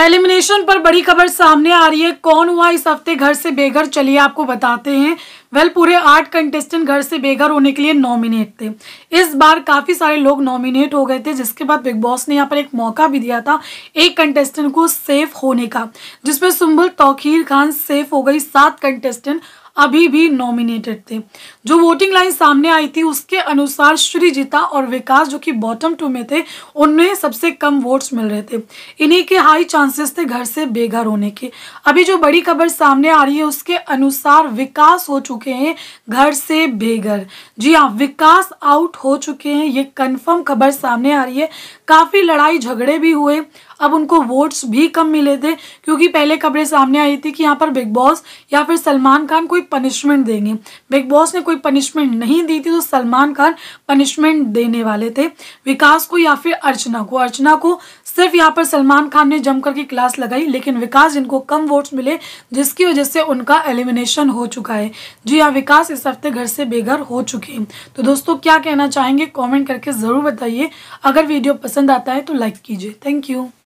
elimination पर बड़ी खबर सामने आ रही है कौन हुआ इस हफ्ते घर से बेघर चलिए आपको बताते हैं वेल well, पूरे आठ कंटेस्टेंट घर से बेघर होने के लिए नॉमिनेट थे इस बार काफ़ी सारे लोग नॉमिनेट हो गए थे जिसके बाद बिग बॉस ने यहाँ पर एक मौका भी दिया था एक कंटेस्टेंट को सेफ होने का जिसमें सुम्बुल तोखीर खान सेफ हो गई सात कंटेस्टेंट अभी भी नॉमिनेटेड थे जो वोटिंग लाइन सामने आई थी उसके अनुसार श्रीजिता और विकास जो कि बॉटम टू में थे उनमें सबसे कम वोट्स मिल रहे थे इन्हीं के हाई चांसेस थे घर से बेघर होने के अभी जो बड़ी खबर सामने आ रही है उसके अनुसार विकास हो चुके हैं घर से बेघर जी हाँ विकास आउट हो चुके हैं ये कन्फर्म खबर सामने आ रही है काफ़ी लड़ाई झगड़े भी हुए अब उनको वोट्स भी कम मिले थे क्योंकि पहले खबरें सामने आई थी कि यहाँ पर बिग बॉस या फिर सलमान खान कोई पनिशमेंट देंगे बिग बॉस ने कोई पनिशमेंट नहीं दी थी तो सलमान खान पनिशमेंट देने वाले थे विकास को या फिर अर्चना को अर्चना को सिर्फ यहाँ पर सलमान खान ने जम करके क्लास लगाई लेकिन विकास जिनको कम वोट्स मिले जिसकी वजह से उनका एलिमिनेशन हो चुका है जी हाँ विकास इस हफ्ते घर से बेघर हो चुके हैं तो दोस्तों क्या कहना चाहेंगे कमेंट करके ज़रूर बताइए अगर वीडियो पसंद आता है तो लाइक कीजिए थैंक यू